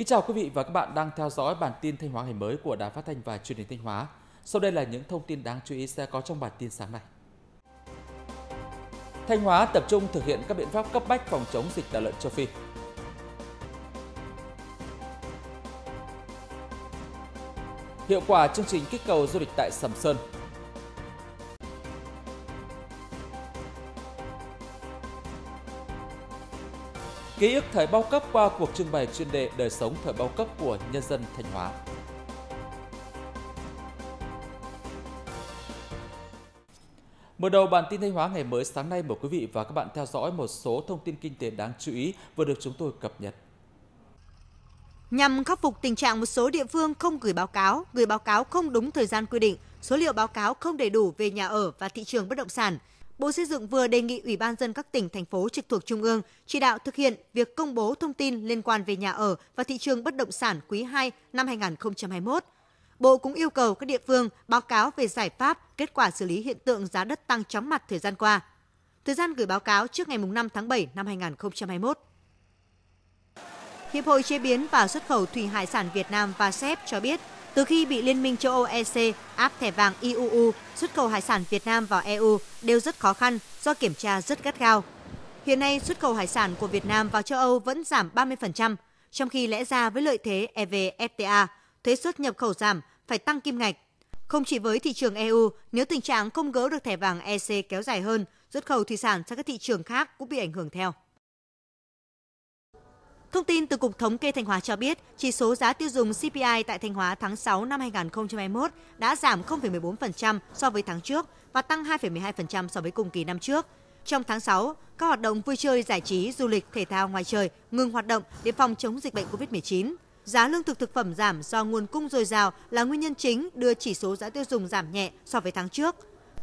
Kính chào quý vị và các bạn đang theo dõi bản tin Thanh Hóa ngày mới của Đài Phát thanh và Truyền hình Thanh Hóa. Sau đây là những thông tin đáng chú ý sẽ có trong bản tin sáng nay. Thanh Hóa tập trung thực hiện các biện pháp cấp bách phòng chống dịch tả lợn châu Phi. Hiệu quả chương trình kích cầu du lịch tại Sầm Sơn ký ức thời bao cấp qua cuộc trưng bày chuyên đề đời sống thời bao cấp của nhân dân Thanh Hóa. Mở đầu bản tin Thanh Hóa ngày mới sáng nay mời quý vị và các bạn theo dõi một số thông tin kinh tế đáng chú ý vừa được chúng tôi cập nhật. Nhằm khắc phục tình trạng một số địa phương không gửi báo cáo, gửi báo cáo không đúng thời gian quy định, số liệu báo cáo không đầy đủ về nhà ở và thị trường bất động sản, Bộ Xây dựng vừa đề nghị Ủy ban dân các tỉnh, thành phố trực thuộc Trung ương chỉ đạo thực hiện việc công bố thông tin liên quan về nhà ở và thị trường bất động sản quý 2 năm 2021. Bộ cũng yêu cầu các địa phương báo cáo về giải pháp, kết quả xử lý hiện tượng giá đất tăng chóng mặt thời gian qua. Thời gian gửi báo cáo trước ngày 5 tháng 7 năm 2021. Hiệp hội Chế biến và Xuất khẩu Thủy hải sản Việt Nam và SEP cho biết, từ khi bị Liên minh châu Âu EC áp thẻ vàng IUU, xuất khẩu hải sản Việt Nam vào EU đều rất khó khăn do kiểm tra rất gắt gao. Hiện nay, xuất khẩu hải sản của Việt Nam vào châu Âu vẫn giảm 30%, trong khi lẽ ra với lợi thế EVFTA, thuế xuất nhập khẩu giảm phải tăng kim ngạch. Không chỉ với thị trường EU, nếu tình trạng không gỡ được thẻ vàng EC kéo dài hơn, xuất khẩu thủy sản sang các thị trường khác cũng bị ảnh hưởng theo. Thông tin từ Cục Thống kê Thanh Hóa cho biết, chỉ số giá tiêu dùng CPI tại Thanh Hóa tháng 6 năm 2021 đã giảm 0,14% so với tháng trước và tăng 2,12% so với cùng kỳ năm trước. Trong tháng 6, các hoạt động vui chơi, giải trí, du lịch, thể thao ngoài trời ngừng hoạt động để phòng chống dịch bệnh COVID-19. Giá lương thực thực phẩm giảm do nguồn cung dồi dào là nguyên nhân chính đưa chỉ số giá tiêu dùng giảm nhẹ so với tháng trước.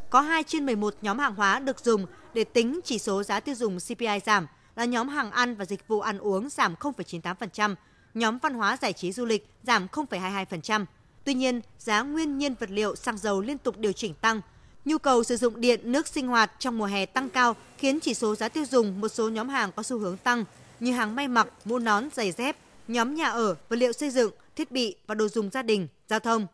Có 2 trên 11 nhóm hàng hóa được dùng để tính chỉ số giá tiêu dùng CPI giảm – là nhóm hàng ăn và dịch vụ ăn uống giảm 0,98%, nhóm văn hóa giải trí du lịch giảm 0,22%. Tuy nhiên, giá nguyên nhiên vật liệu xăng dầu liên tục điều chỉnh tăng. Nhu cầu sử dụng điện, nước sinh hoạt trong mùa hè tăng cao khiến chỉ số giá tiêu dùng một số nhóm hàng có xu hướng tăng như hàng may mặc, mũ nón, giày dép, nhóm nhà ở, vật liệu xây dựng, thiết bị và đồ dùng gia đình, giao thông.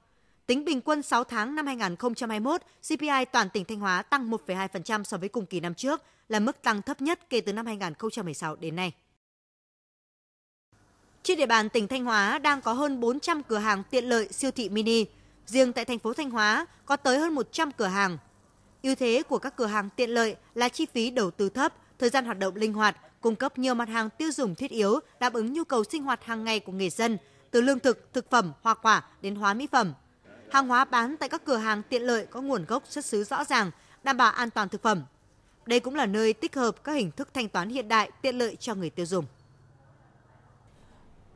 Tính bình quân 6 tháng năm 2021, CPI toàn tỉnh Thanh Hóa tăng 1,2% so với cùng kỳ năm trước, là mức tăng thấp nhất kể từ năm 2016 đến nay. Trên địa bàn tỉnh Thanh Hóa đang có hơn 400 cửa hàng tiện lợi siêu thị mini. Riêng tại thành phố Thanh Hóa có tới hơn 100 cửa hàng. Ưu thế của các cửa hàng tiện lợi là chi phí đầu tư thấp, thời gian hoạt động linh hoạt, cung cấp nhiều mặt hàng tiêu dùng thiết yếu đáp ứng nhu cầu sinh hoạt hàng ngày của người dân, từ lương thực, thực phẩm, hoa quả đến hóa mỹ phẩm, hàng hóa bán tại các cửa hàng tiện lợi có nguồn gốc xuất xứ rõ ràng, đảm bảo an toàn thực phẩm. Đây cũng là nơi tích hợp các hình thức thanh toán hiện đại tiện lợi cho người tiêu dùng.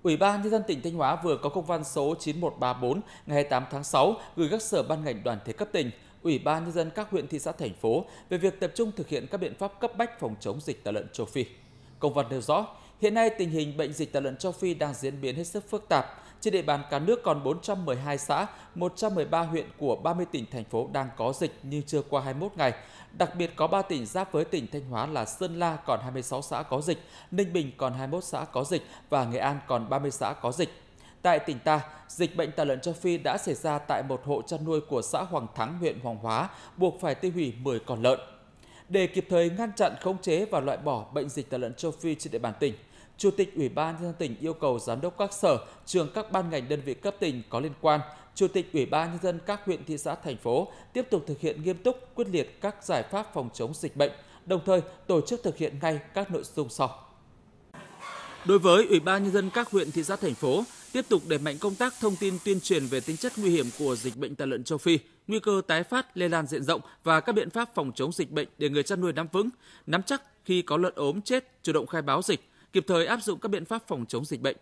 Ủy ban Nhân dân tỉnh Thanh Hóa vừa có công văn số 9134 ngày 28 tháng 6 gửi các sở ban ngành đoàn thể cấp tỉnh, Ủy ban Nhân dân các huyện thị xã thành phố về việc tập trung thực hiện các biện pháp cấp bách phòng chống dịch tả lợn châu Phi. Công văn nêu rõ, hiện nay tình hình bệnh dịch tả lợn châu Phi đang diễn biến hết sức phức tạp, trên địa bàn cả nước còn 412 xã, 113 huyện của 30 tỉnh, thành phố đang có dịch nhưng chưa qua 21 ngày. Đặc biệt có 3 tỉnh giáp với tỉnh Thanh Hóa là Sơn La còn 26 xã có dịch, Ninh Bình còn 21 xã có dịch và Nghệ An còn 30 xã có dịch. Tại tỉnh ta, dịch bệnh tả lợn châu Phi đã xảy ra tại một hộ chăn nuôi của xã Hoàng Thắng, huyện Hoàng Hóa, buộc phải tiêu hủy 10 con lợn. Để kịp thời ngăn chặn, khống chế và loại bỏ bệnh dịch tả lợn châu Phi trên địa bàn tỉnh, Chủ tịch Ủy ban nhân dân tỉnh yêu cầu giám đốc các sở, trường các ban ngành đơn vị cấp tỉnh có liên quan, Chủ tịch Ủy ban nhân dân các huyện thị xã thành phố tiếp tục thực hiện nghiêm túc, quyết liệt các giải pháp phòng chống dịch bệnh, đồng thời tổ chức thực hiện ngay các nội dung sau. Đối với Ủy ban nhân dân các huyện thị xã thành phố, tiếp tục đẩy mạnh công tác thông tin tuyên truyền về tính chất nguy hiểm của dịch bệnh tả lợn châu Phi, nguy cơ tái phát, lây lan diện rộng và các biện pháp phòng chống dịch bệnh để người chăn nuôi nắm vững, nắm chắc khi có lợn ốm chết, chủ động khai báo dịch, kịp thời áp dụng các biện pháp phòng chống dịch bệnh.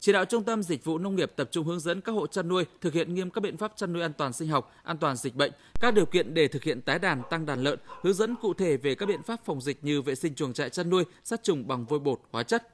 Chỉ đạo Trung tâm Dịch vụ Nông nghiệp tập trung hướng dẫn các hộ chăn nuôi thực hiện nghiêm các biện pháp chăn nuôi an toàn sinh học, an toàn dịch bệnh, các điều kiện để thực hiện tái đàn tăng đàn lợn, hướng dẫn cụ thể về các biện pháp phòng dịch như vệ sinh chuồng trại chăn nuôi, sát trùng bằng vôi bột, hóa chất.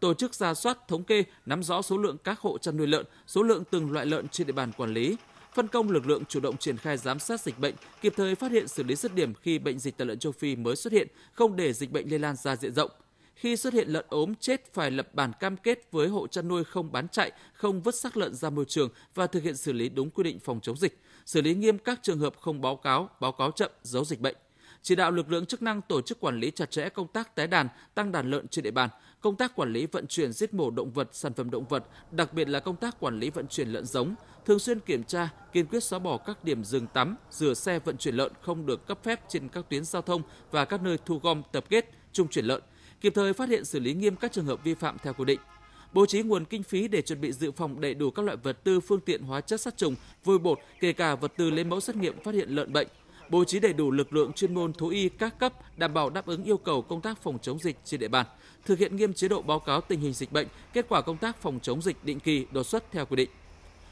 Tổ chức ra soát, thống kê, nắm rõ số lượng các hộ chăn nuôi lợn, số lượng từng loại lợn trên địa bàn quản lý, phân công lực lượng chủ động triển khai giám sát dịch bệnh, kịp thời phát hiện xử lý dứt điểm khi bệnh dịch tả lợn châu Phi mới xuất hiện, không để dịch bệnh lây lan ra diện rộng – khi xuất hiện lợn ốm chết phải lập bản cam kết với hộ chăn nuôi không bán chạy, không vứt xác lợn ra môi trường và thực hiện xử lý đúng quy định phòng chống dịch, xử lý nghiêm các trường hợp không báo cáo, báo cáo chậm, giấu dịch bệnh chỉ đạo lực lượng chức năng tổ chức quản lý chặt chẽ công tác tái đàn, tăng đàn lợn trên địa bàn, công tác quản lý vận chuyển giết mổ động vật, sản phẩm động vật, đặc biệt là công tác quản lý vận chuyển lợn giống, thường xuyên kiểm tra, kiên quyết xóa bỏ các điểm dừng tắm, rửa xe vận chuyển lợn không được cấp phép trên các tuyến giao thông và các nơi thu gom tập kết, trung chuyển lợn, kịp thời phát hiện xử lý nghiêm các trường hợp vi phạm theo quy định bố trí nguồn kinh phí để chuẩn bị dự phòng đầy đủ các loại vật tư phương tiện hóa chất sát trùng vôi bột kể cả vật tư lấy mẫu xét nghiệm phát hiện lợn bệnh bố trí đầy đủ lực lượng chuyên môn thú y các cấp đảm bảo đáp ứng yêu cầu công tác phòng chống dịch trên địa bàn, thực hiện nghiêm chế độ báo cáo tình hình dịch bệnh, kết quả công tác phòng chống dịch định kỳ đột xuất theo quy định.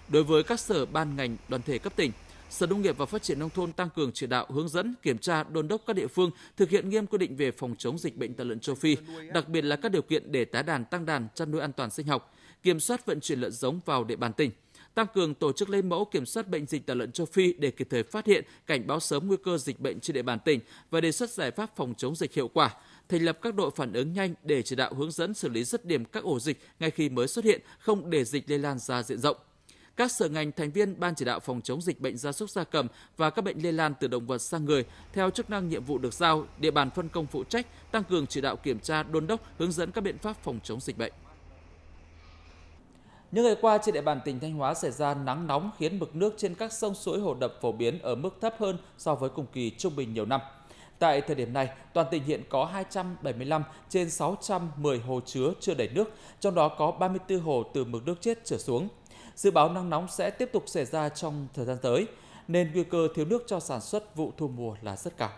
Đối với các sở ban ngành, đoàn thể cấp tỉnh, Sở Nông nghiệp và Phát triển nông thôn tăng cường chỉ đạo hướng dẫn, kiểm tra, đôn đốc các địa phương thực hiện nghiêm quy định về phòng chống dịch bệnh tả lợn châu Phi, đặc biệt là các điều kiện để tái đàn, tăng đàn, chăn nuôi an toàn sinh học, kiểm soát vận chuyển lợn giống vào địa bàn tỉnh tăng cường tổ chức lấy mẫu kiểm soát bệnh dịch tả lợn châu Phi để kịp thời phát hiện, cảnh báo sớm nguy cơ dịch bệnh trên địa bàn tỉnh và đề xuất giải pháp phòng chống dịch hiệu quả, thành lập các đội phản ứng nhanh để chỉ đạo hướng dẫn xử lý dứt điểm các ổ dịch ngay khi mới xuất hiện, không để dịch lây lan ra diện rộng các sở ngành thành viên ban chỉ đạo phòng chống dịch bệnh gia súc gia cầm và các bệnh lây lan từ động vật sang người theo chức năng nhiệm vụ được giao, địa bàn phân công phụ trách, tăng cường chỉ đạo kiểm tra, đôn đốc, hướng dẫn các biện pháp phòng chống dịch bệnh. Những ngày qua trên địa bàn tỉnh Thanh Hóa xảy ra nắng nóng khiến mực nước trên các sông suối hồ đập phổ biến ở mức thấp hơn so với cùng kỳ trung bình nhiều năm. Tại thời điểm này, toàn tỉnh hiện có 275 trên 610 hồ chứa chưa đầy nước, trong đó có 34 hồ từ mực nước chết trở xuống. Dự báo nắng nóng sẽ tiếp tục xảy ra trong thời gian tới, nên nguy cơ thiếu nước cho sản xuất vụ thu mùa là rất cao.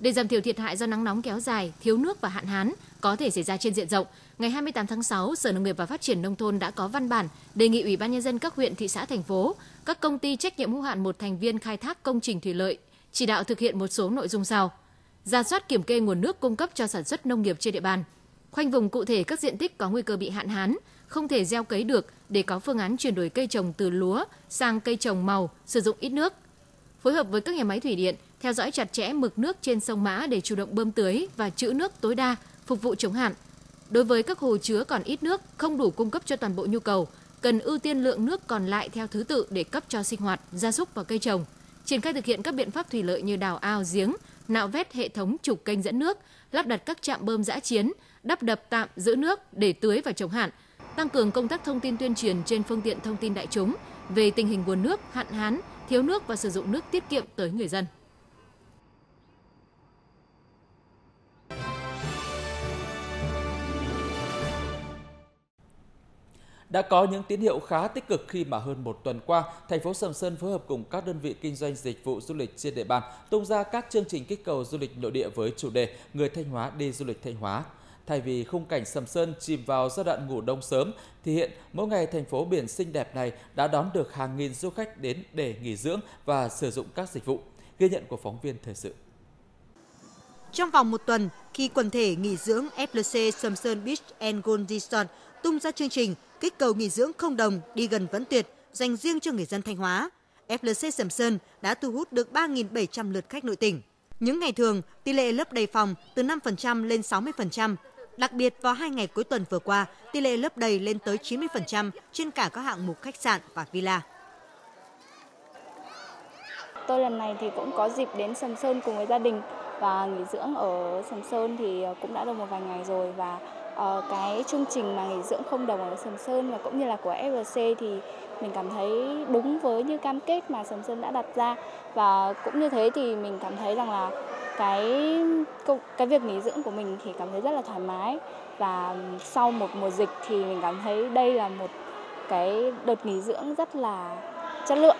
Để giảm thiểu thiệt hại do nắng nóng kéo dài, thiếu nước và hạn hán có thể xảy ra trên diện rộng, ngày 28 tháng 6, Sở Nông nghiệp và Phát triển nông thôn đã có văn bản đề nghị Ủy ban nhân dân các huyện, thị xã, thành phố, các công ty trách nhiệm hữu hạn một thành viên khai thác công trình thủy lợi chỉ đạo thực hiện một số nội dung sau: ra soát kiểm kê nguồn nước cung cấp cho sản xuất nông nghiệp trên địa bàn, Khoanh vùng cụ thể các diện tích có nguy cơ bị hạn hán, không thể gieo cấy được để có phương án chuyển đổi cây trồng từ lúa sang cây trồng màu, sử dụng ít nước. Phối hợp với các nhà máy thủy điện, theo dõi chặt chẽ mực nước trên sông Mã để chủ động bơm tưới và trữ nước tối đa phục vụ chống hạn. Đối với các hồ chứa còn ít nước, không đủ cung cấp cho toàn bộ nhu cầu, cần ưu tiên lượng nước còn lại theo thứ tự để cấp cho sinh hoạt, gia súc và cây trồng. Triển khai thực hiện các biện pháp thủy lợi như đào ao, giếng nạo vét hệ thống trục kênh dẫn nước, lắp đặt các trạm bơm giã chiến, đắp đập tạm giữ nước để tưới và chống hạn, tăng cường công tác thông tin tuyên truyền trên phương tiện thông tin đại chúng về tình hình nguồn nước, hạn hán, thiếu nước và sử dụng nước tiết kiệm tới người dân. đã có những tín hiệu khá tích cực khi mà hơn một tuần qua, thành phố Sầm Sơn phối hợp cùng các đơn vị kinh doanh dịch vụ du lịch trên địa bàn tung ra các chương trình kích cầu du lịch nội địa với chủ đề Người Thanh Hóa đi du lịch Thanh Hóa. Thay vì khung cảnh Sầm Sơn chìm vào giai đoạn ngủ đông sớm, thì hiện mỗi ngày thành phố biển xinh đẹp này đã đón được hàng nghìn du khách đến để nghỉ dưỡng và sử dụng các dịch vụ. Ghi nhận của phóng viên thời sự. Trong vòng một tuần, khi quần thể nghỉ dưỡng FLC Sầm Sơn Beach and Gold Resort tung ra chương trình kích cầu nghỉ dưỡng không đồng đi gần vẫn tuyệt dành riêng cho người dân Thanh Hóa. FLC Sầm Sơn đã thu hút được 3.700 lượt khách nội tỉnh. Những ngày thường, tỷ lệ lớp đầy phòng từ 5% lên 60%. Đặc biệt vào hai ngày cuối tuần vừa qua, tỷ lệ lớp đầy lên tới 90% trên cả các hạng mục khách sạn và villa. Tôi lần này thì cũng có dịp đến Sầm Sơn cùng với gia đình và nghỉ dưỡng ở Sầm Sơn thì cũng đã được một vài ngày rồi và Ờ, cái chương trình mà nghỉ dưỡng không đồng ở Sầm Sơn và cũng như là của FLC thì mình cảm thấy đúng với như cam kết mà Sầm Sơn đã đặt ra và cũng như thế thì mình cảm thấy rằng là cái cái việc nghỉ dưỡng của mình thì cảm thấy rất là thoải mái và sau một mùa dịch thì mình cảm thấy đây là một cái đợt nghỉ dưỡng rất là chất lượng.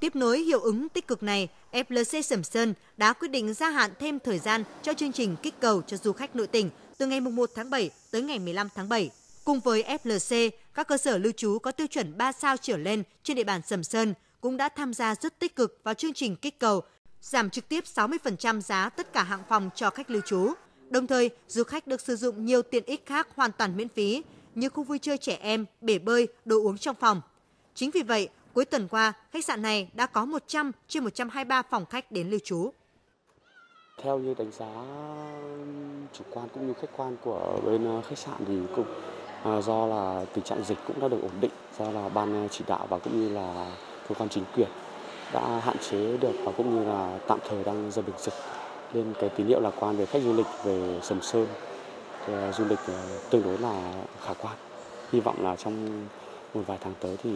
Tiếp nối hiệu ứng tích cực này, FLC Sầm Sơn đã quyết định gia hạn thêm thời gian cho chương trình kích cầu cho du khách nội tỉnh – từ ngày 1 tháng 7 tới ngày 15 tháng 7. Cùng với FLC, các cơ sở lưu trú có tiêu chuẩn 3 sao trở lên trên địa bàn Sầm Sơn cũng đã tham gia rất tích cực vào chương trình kích cầu, giảm trực tiếp 60% giá tất cả hạng phòng cho khách lưu trú. Đồng thời, du khách được sử dụng nhiều tiện ích khác hoàn toàn miễn phí như khu vui chơi trẻ em, bể bơi, đồ uống trong phòng. Chính vì vậy, cuối tuần qua, khách sạn này đã có 100 trên 123 phòng khách đến lưu trú theo như đánh giá chủ quan cũng như khách quan của bên ờ, khách sạn thì cũng ờ, do là tình trạng dịch cũng đã được ổn định do là ban ờ, chỉ đạo và cũng như là cơ quan chính quyền đã hạn chế được và cũng như là tạm thời đang dần bình dịch nên cái tín hiệu lạc quan về khách du lịch về Sầm Sơn du lịch tương đối là khả quan hy vọng là trong một vài tháng tới thì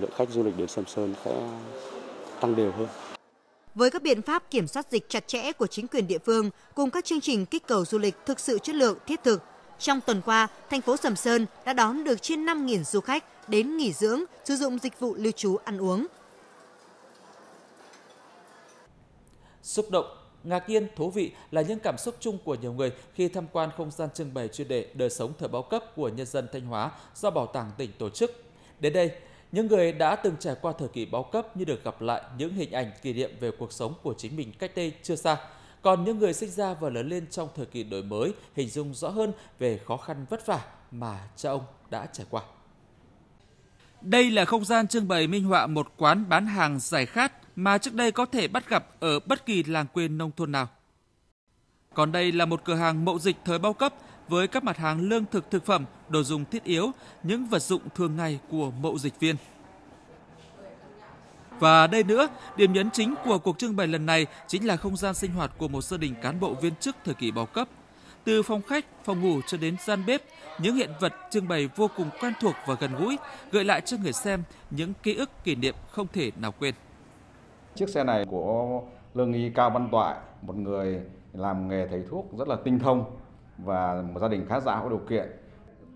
lượng khách du lịch đến Sầm Sơn sẽ tăng đều hơn với các biện pháp kiểm soát dịch chặt chẽ của chính quyền địa phương cùng các chương trình kích cầu du lịch thực sự chất lượng, thiết thực, trong tuần qua, thành phố Sầm Sơn đã đón được trên 5.000 du khách đến nghỉ dưỡng, sử dụng dịch vụ lưu trú ăn uống. Xúc động, ngạc nhiên, thú vị là những cảm xúc chung của nhiều người khi tham quan không gian trưng bày chuyên đề đời sống thời bao cấp của nhân dân Thanh Hóa do Bảo tàng tỉnh tổ chức. Đến đây, những người đã từng trải qua thời kỳ báo cấp như được gặp lại những hình ảnh kỷ niệm về cuộc sống của chính mình cách đây chưa xa. Còn những người sinh ra và lớn lên trong thời kỳ đổi mới hình dung rõ hơn về khó khăn vất vả mà cha ông đã trải qua. Đây là không gian trưng bày minh họa một quán bán hàng giải khát mà trước đây có thể bắt gặp ở bất kỳ làng quê nông thôn nào. Còn đây là một cửa hàng mậu dịch thời bao cấp với các mặt hàng lương thực thực phẩm, đồ dùng thiết yếu, những vật dụng thường ngày của mậu dịch viên. Và đây nữa, điểm nhấn chính của cuộc trưng bày lần này chính là không gian sinh hoạt của một gia đình cán bộ viên chức thời kỳ bao cấp. Từ phòng khách, phòng ngủ cho đến gian bếp, những hiện vật trưng bày vô cùng quen thuộc và gần gũi, gợi lại cho người xem những ký ức kỷ niệm không thể nào quên. Chiếc xe này của lương y Cao Văn Toại, một người làm nghề thầy thuốc rất là tinh thông và một gia đình khá giả có điều kiện.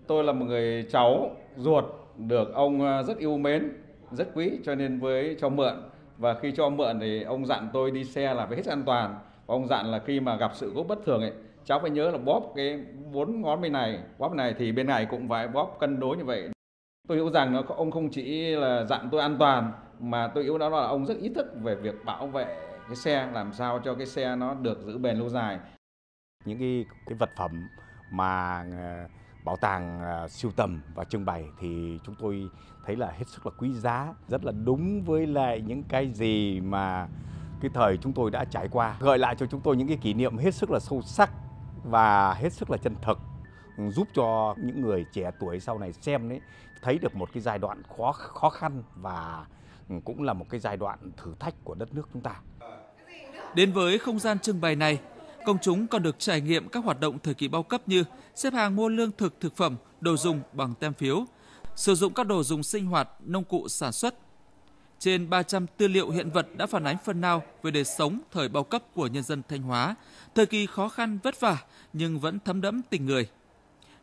Tôi là một người cháu ruột được ông ờ, rất yêu mến, rất quý cho nên với cho mượn và khi cho mượn thì ông dặn tôi đi xe là phải hết an toàn. Và ông dặn là khi mà gặp sự cố bất thường ấy, cháu phải nhớ là bóp cái bốn ngón bên này, bóp này thì bên này cũng phải bóp cân đối như vậy. Tôi hiểu rằng nó ông không chỉ là dặn tôi an toàn mà tôi hiểu đó là ông rất ý thức về việc bảo vệ cái xe làm sao cho cái xe nó được giữ bền lâu dài những cái, cái vật phẩm mà ờ, bảo tàng ờ, siêu tầm và trưng bày thì chúng tôi thấy là hết sức là quý giá, rất là đúng với lại những cái gì mà cái thời chúng tôi đã trải qua. Gợi lại cho chúng tôi những cái kỷ niệm hết sức là sâu sắc và hết sức là chân thực ừ, giúp cho những người trẻ tuổi sau này xem đấy thấy được một cái giai đoạn khó khó khăn và ừ, cũng là một cái giai đoạn thử thách của đất nước chúng ta. Đến với không gian trưng bày này, Công chúng còn được trải nghiệm các hoạt động thời kỳ bao cấp như xếp hàng mua lương thực thực phẩm, đồ dùng bằng tem phiếu, sử dụng các đồ dùng sinh hoạt, nông cụ sản xuất. Trên 300 tư liệu hiện vật đã phản ánh phần nào về đời sống thời bao cấp của nhân dân Thanh Hóa, thời kỳ khó khăn vất vả nhưng vẫn thấm đẫm tình người.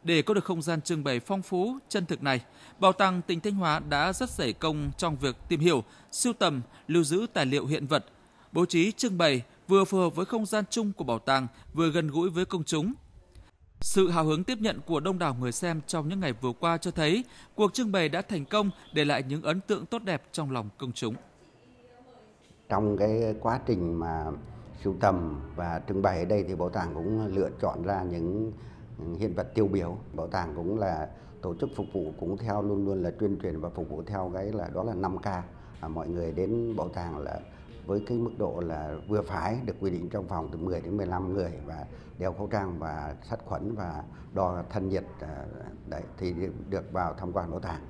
Để có được không gian trưng bày phong phú, chân thực này, Bảo tàng tỉnh Thanh Hóa đã rất dày công trong việc tìm hiểu, sưu tầm, lưu giữ tài liệu hiện vật, bố trí trưng bày vừa phù hợp với không gian chung của bảo tàng, vừa gần gũi với công chúng. Sự hào hứng tiếp nhận của đông đảo người xem trong những ngày vừa qua cho thấy cuộc trưng bày đã thành công để lại những ấn tượng tốt đẹp trong lòng công chúng. Trong cái quá trình mà sưu tầm và trưng bày ở đây thì bảo tàng cũng lựa chọn ra những hiện vật tiêu biểu. Bảo tàng cũng là tổ chức phục vụ cũng theo luôn luôn là tuyên truyền và phục vụ theo cái là đó là 5K. À, mọi người đến bảo tàng là với cái mức độ là vừa phải được quy định trong phòng từ 10 đến 15 người và đeo khẩu trang và sát khuẩn và đo thân nhiệt à, đấy thì được vào tham quan bảo tàng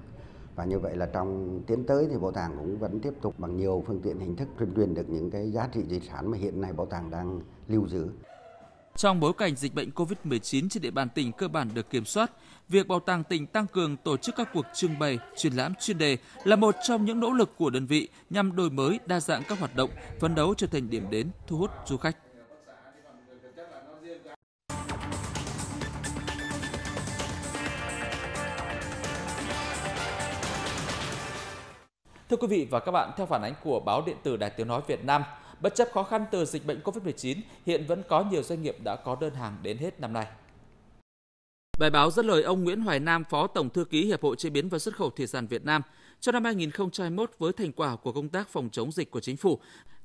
và như vậy là trong tiến tới thì bảo tàng cũng vẫn tiếp tục bằng nhiều phương tiện hình thức tuyên truyền được những cái giá trị di sản mà hiện nay bảo tàng đang lưu giữ trong bối cảnh dịch bệnh COVID-19 trên địa bàn tỉnh cơ bản được kiểm soát, việc Bảo tàng tỉnh tăng cường tổ chức các cuộc trưng bày, triển lãm chuyên đề là một trong những nỗ lực của đơn vị nhằm đổi mới đa dạng các hoạt động, phấn đấu trở thành điểm đến thu hút du khách. Thưa quý vị và các bạn, theo phản ánh của báo điện tử Đài Tiếng Nói Việt Nam, Bất chấp khó khăn từ dịch bệnh COVID-19, hiện vẫn có nhiều doanh nghiệp đã có đơn hàng đến hết năm nay. Bài báo dẫn lời ông Nguyễn Hoài Nam, Phó Tổng Thư ký Hiệp hội Chế biến và Xuất khẩu Thủy sản Việt Nam, trong năm 2021 với thành quả của công tác phòng chống dịch của chính phủ,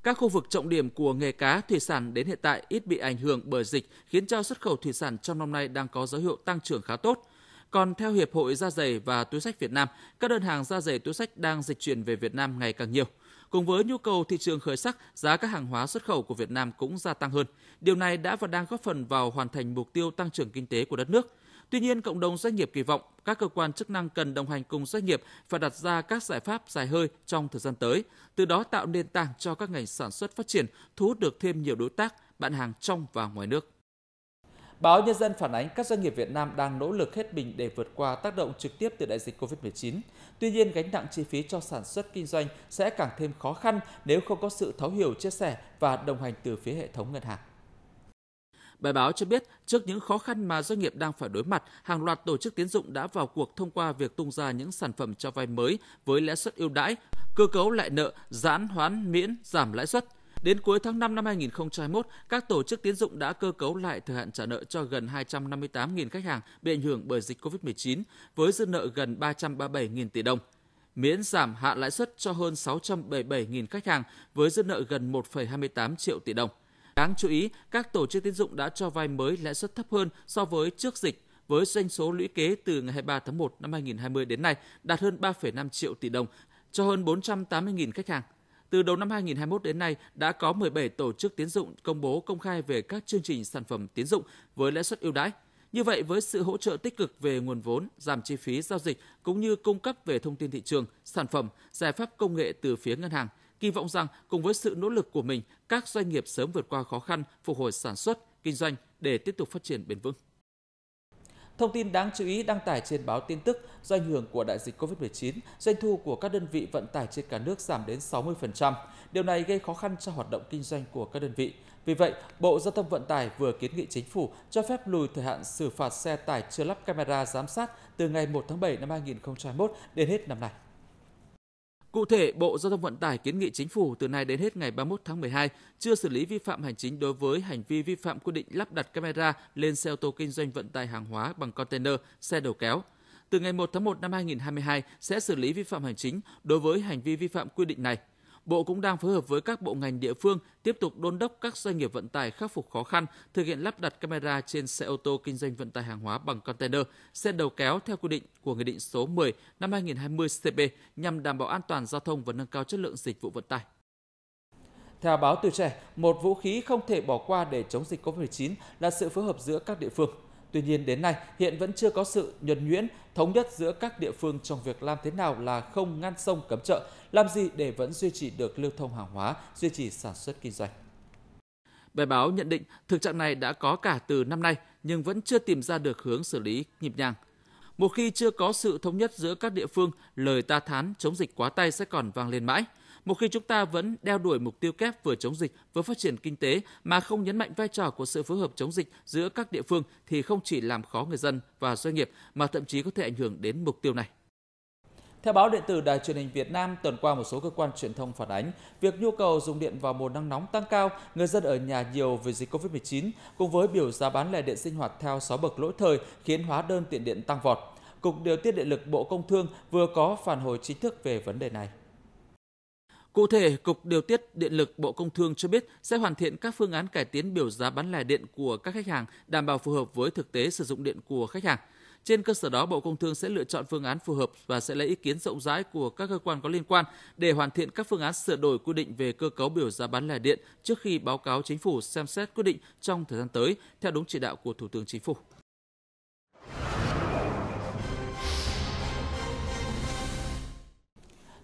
các khu vực trọng điểm của nghề cá thủy sản đến hiện tại ít bị ảnh hưởng bởi dịch, khiến cho xuất khẩu thủy sản trong năm nay đang có dấu hiệu tăng trưởng khá tốt. Còn theo Hiệp hội Da dày và Túi sách Việt Nam, các đơn hàng da dày túi sách đang dịch chuyển về Việt Nam ngày càng nhiều. Cùng với nhu cầu thị trường khởi sắc, giá các hàng hóa xuất khẩu của Việt Nam cũng gia tăng hơn. Điều này đã và đang góp phần vào hoàn thành mục tiêu tăng trưởng kinh tế của đất nước. Tuy nhiên, cộng đồng doanh nghiệp kỳ vọng các cơ quan chức năng cần đồng hành cùng doanh nghiệp và đặt ra các giải pháp dài hơi trong thời gian tới, từ đó tạo nền tảng cho các ngành sản xuất phát triển, thu hút được thêm nhiều đối tác, bạn hàng trong và ngoài nước. Báo Nhân dân phản ánh các doanh nghiệp Việt Nam đang nỗ lực hết mình để vượt qua tác động trực tiếp từ đại dịch COVID-19. Tuy nhiên, gánh nặng chi phí cho sản xuất kinh doanh sẽ càng thêm khó khăn nếu không có sự thấu hiểu, chia sẻ và đồng hành từ phía hệ thống ngân hàng. Bài báo cho biết, trước những khó khăn mà doanh nghiệp đang phải đối mặt, hàng loạt tổ chức tiến dụng đã vào cuộc thông qua việc tung ra những sản phẩm cho vay mới với lãi suất ưu đãi, cơ cấu lại nợ, giãn hoãn miễn, giảm lãi suất – Đến cuối tháng 5 năm 2021, các tổ chức tiến dụng đã cơ cấu lại thời hạn trả nợ cho gần 258.000 khách hàng bị ảnh hưởng bởi dịch COVID-19 với dư nợ gần 337.000 tỷ đồng miễn giảm hạ lãi suất cho hơn 677.000 khách hàng với dư nợ gần 1,28 triệu tỷ đồng. Đáng chú ý, các tổ chức tín dụng đã cho vay mới lãi suất thấp hơn so với trước dịch với doanh số lũy kế từ ngày 23 tháng 1 năm 2020 đến nay đạt hơn 3,5 triệu tỷ đồng cho hơn 480.000 khách hàng. Từ đầu năm 2021 đến nay, đã có 17 tổ chức tiến dụng công bố công khai về các chương trình sản phẩm tiến dụng với lãi suất ưu đãi. Như vậy, với sự hỗ trợ tích cực về nguồn vốn, giảm chi phí giao dịch cũng như cung cấp về thông tin thị trường, sản phẩm, giải pháp công nghệ từ phía ngân hàng, kỳ vọng rằng cùng với sự nỗ lực của mình, các doanh nghiệp sớm vượt qua khó khăn, phục hồi sản xuất, kinh doanh để tiếp tục phát triển bền vững. Thông tin đáng chú ý đăng tải trên báo tin tức do ảnh hưởng của đại dịch COVID-19, doanh thu của các đơn vị vận tải trên cả nước giảm đến 60%. Điều này gây khó khăn cho hoạt động kinh doanh của các đơn vị. Vì vậy, Bộ Giao thông Vận tải vừa kiến nghị chính phủ cho phép lùi thời hạn xử phạt xe tải chưa lắp camera giám sát từ ngày 1 tháng 7 năm 2021 đến hết năm nay. Cụ thể, Bộ Giao thông Vận tải kiến nghị chính phủ từ nay đến hết ngày 31 tháng 12 chưa xử lý vi phạm hành chính đối với hành vi vi phạm quy định lắp đặt camera lên xe ô tô kinh doanh vận tải hàng hóa bằng container, xe đầu kéo. Từ ngày 1 tháng 1 năm 2022 sẽ xử lý vi phạm hành chính đối với hành vi vi phạm quy định này Bộ cũng đang phối hợp với các bộ ngành địa phương tiếp tục đôn đốc các doanh nghiệp vận tải khắc phục khó khăn, thực hiện lắp đặt camera trên xe ô tô kinh doanh vận tải hàng hóa bằng container, xe đầu kéo theo quy định của Nghị định số 10 năm 2020 CP nhằm đảm bảo an toàn giao thông và nâng cao chất lượng dịch vụ vận tải. Theo báo Tuổi Trẻ, một vũ khí không thể bỏ qua để chống dịch COVID-19 là sự phối hợp giữa các địa phương. Tuy nhiên đến nay hiện vẫn chưa có sự nhuần nhuyễn, thống nhất giữa các địa phương trong việc làm thế nào là không ngăn sông cấm chợ, làm gì để vẫn duy trì được lưu thông hàng hóa, duy trì sản xuất kinh doanh. Bài báo nhận định thực trạng này đã có cả từ năm nay nhưng vẫn chưa tìm ra được hướng xử lý nhịp nhàng. Một khi chưa có sự thống nhất giữa các địa phương, lời ta thán chống dịch quá tay sẽ còn vang lên mãi – một khi chúng ta vẫn đeo đuổi mục tiêu kép vừa chống dịch vừa phát triển kinh tế mà không nhấn mạnh vai trò của sự phối hợp chống dịch giữa các địa phương thì không chỉ làm khó người dân và doanh nghiệp mà thậm chí có thể ảnh hưởng đến mục tiêu này. Theo báo điện tử Đài truyền hình Việt Nam, tuần qua một số cơ quan truyền thông phản ánh việc nhu cầu dùng điện vào mùa nắng nóng tăng cao, người dân ở nhà nhiều vì dịch Covid-19, cùng với biểu giá bán lẻ điện sinh hoạt theo 6 bậc lỗi thời khiến hóa đơn tiền điện tăng vọt. Cục Điều tiết Điện lực Bộ Công Thương vừa có phản hồi chính thức về vấn đề này. Cụ thể, Cục Điều tiết Điện lực Bộ Công Thương cho biết sẽ hoàn thiện các phương án cải tiến biểu giá bán lẻ điện của các khách hàng đảm bảo phù hợp với thực tế sử dụng điện của khách hàng. Trên cơ sở đó, Bộ Công Thương sẽ lựa chọn phương án phù hợp và sẽ lấy ý kiến rộng rãi của các cơ quan có liên quan để hoàn thiện các phương án sửa đổi quy định về cơ cấu biểu giá bán lẻ điện trước khi báo cáo chính phủ xem xét quyết định trong thời gian tới theo đúng chỉ đạo của Thủ tướng Chính phủ.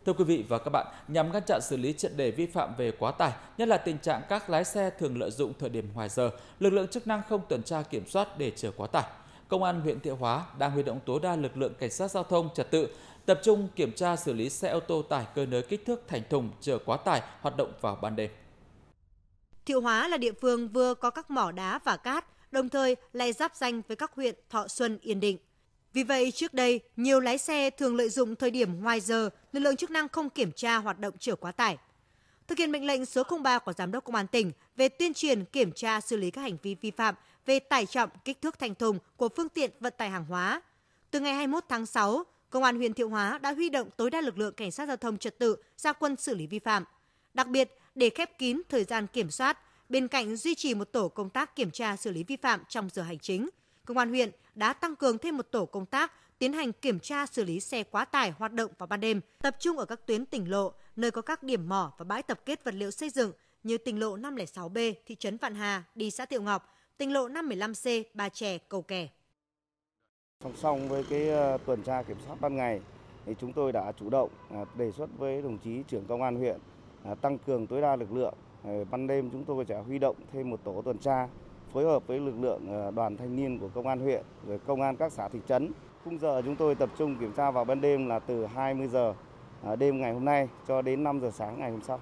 Thưa quý vị và các bạn, nhằm ngăn chặn xử lý triệt đề vi phạm về quá tải, nhất là tình trạng các lái xe thường lợi dụng thời điểm ngoài giờ, lực lượng chức năng không tuần tra kiểm soát để chở quá tải. Công an huyện Thiệu Hóa đang huy động tối đa lực lượng cảnh sát giao thông trật tự tập trung kiểm tra xử lý xe ô tô tải cơ nới kích thước thành thùng chở quá tải hoạt động vào ban đêm. Thiệu Hóa là địa phương vừa có các mỏ đá và cát, đồng thời lại giáp danh với các huyện Thọ Xuân, Yên Định. Vì vậy, trước đây, nhiều lái xe thường lợi dụng thời điểm ngoài giờ, lực lượng chức năng không kiểm tra hoạt động chở quá tải. Thực hiện mệnh lệnh số 03 của Giám đốc Công an tỉnh về tuyên truyền kiểm tra xử lý các hành vi vi phạm về tải trọng, kích thước thành thùng của phương tiện vận tải hàng hóa. Từ ngày 21 tháng 6, Công an huyện Thiệu Hóa đã huy động tối đa lực lượng cảnh sát giao thông trật tự ra quân xử lý vi phạm. Đặc biệt, để khép kín thời gian kiểm soát, bên cạnh duy trì một tổ công tác kiểm tra xử lý vi phạm trong giờ hành chính – công an huyện đã tăng cường thêm một tổ công tác tiến hành kiểm tra xử lý xe quá tải hoạt động vào ban đêm, tập trung ở các tuyến tỉnh lộ, nơi có các điểm mỏ và bãi tập kết vật liệu xây dựng như tỉnh lộ 506B thị trấn Vạn Hà đi xã Tiệu Ngọc, tỉnh lộ 515C Bà Trẻ Cầu Kè. Song song với cái ờ, tuần tra kiểm soát ban ngày thì chúng tôi đã chủ động ờ, đề xuất với đồng chí trưởng công an huyện ờ, tăng cường tối đa lực lượng ban đêm chúng tôi sẽ huy động thêm một tổ tuần tra phối hợp với lực lượng ờ, đoàn thanh niên của công an huyện, rồi công an các xã thị trấn. Khung giờ chúng tôi tập trung kiểm tra vào ban đêm là từ 20 giờ ờ, đêm ngày hôm nay cho đến 5 giờ sáng ngày hôm sau.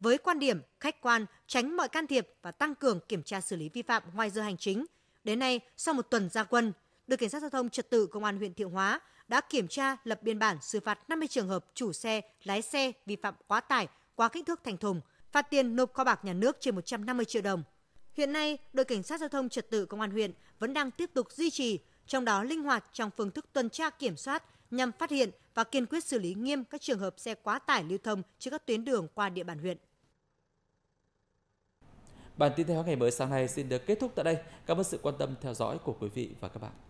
Với quan điểm khách quan, tránh mọi can thiệp và tăng cường kiểm tra xử lý vi phạm ngoài giờ hành chính, đến nay sau một tuần gia quân, đội cảnh sát giao thông trật tự công an huyện Thiệu Hóa đã kiểm tra lập biên bản xử phạt 50 trường hợp chủ xe, lái xe vi phạm quá tải, quá kích thước thành thùng, phạt tiền nộp kho bạc nhà nước trên 150 triệu đồng. Hiện nay, đội cảnh sát giao thông trật tự công an huyện vẫn đang tiếp tục duy trì, trong đó linh hoạt trong phương thức tuần tra kiểm soát nhằm phát hiện và kiên quyết xử lý nghiêm các trường hợp xe quá tải lưu thông trên các tuyến đường qua địa bàn huyện. Bản tin theo ngày mới sáng nay xin được kết thúc tại đây. Cảm ơn sự quan tâm theo dõi của quý vị và các bạn.